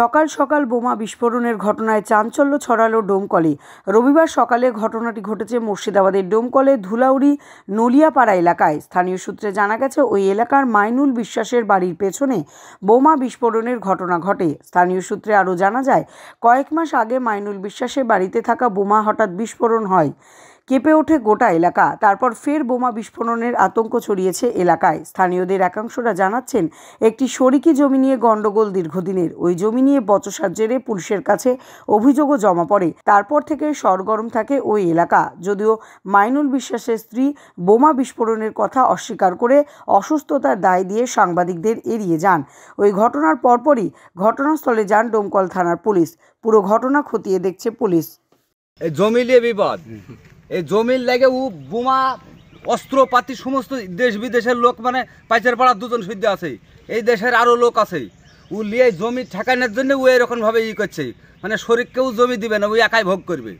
সকাল সকাল বোমা বিস্ফোরণের ঘটনায় চাঞ্চল্য ছড়ালো ডোমকলে রবিবার সকালে ঘটনাটি ঘটেছে মুর্শিদাবাদের ডোমকলে ধুলাউড়ি নলিয়াপাড়া এলাকায় স্থানীয় সূত্রে জানা গেছে ওই এলাকার মাইনুল বিশ্বাসের বাড়ির পেছনে বোমা বিস্ফোরণের ঘটনা ঘটে স্থানীয় সূত্রে আরও জানা যায় কয়েক মাস আগে মাইনুল বিশ্বাসের বাড়িতে থাকা বোমা হঠাৎ বিস্ফোরণ হয় কেঁপে ওঠে গোটা এলাকা তারপর ফের বোমা বিস্ফোরণের আতঙ্ক ছড়িয়েছে এলাকায় স্থানীয়দের একাংশরা জানাচ্ছেন একটি শরিকি জমি নিয়ে গণ্ডগোল দীর্ঘদিনের ওই জমি নিয়ে বচসার জেরে পুলিশের কাছে অভিযোগও জমা পড়ে তারপর থেকে সরগরম থাকে ওই এলাকা যদিও মাইনুল বিশ্বাসের স্ত্রী বোমা বিস্ফোরণের কথা অস্বীকার করে অসুস্থতার দায় দিয়ে সাংবাদিকদের এড়িয়ে যান ওই ঘটনার পরপরই ঘটনাস্থলে যান ডোমকল থানার পুলিশ পুরো ঘটনা খতিয়ে দেখছে পুলিশ জমি নিয়ে বিবাদ এই জমির লাগে ও বোমা অস্ত্রপাতি সমস্ত দেশ বিদেশের লোক মানে পাইচার পাড়ার দুজন সৈদ্য আছে এই দেশের আরও লোক আছে ও লিয়ে জমি ঠেকানোর জন্য ও এরকমভাবে ই করছে মানে শরীরকেও জমি দিবে না ও একাই ভোগ করবে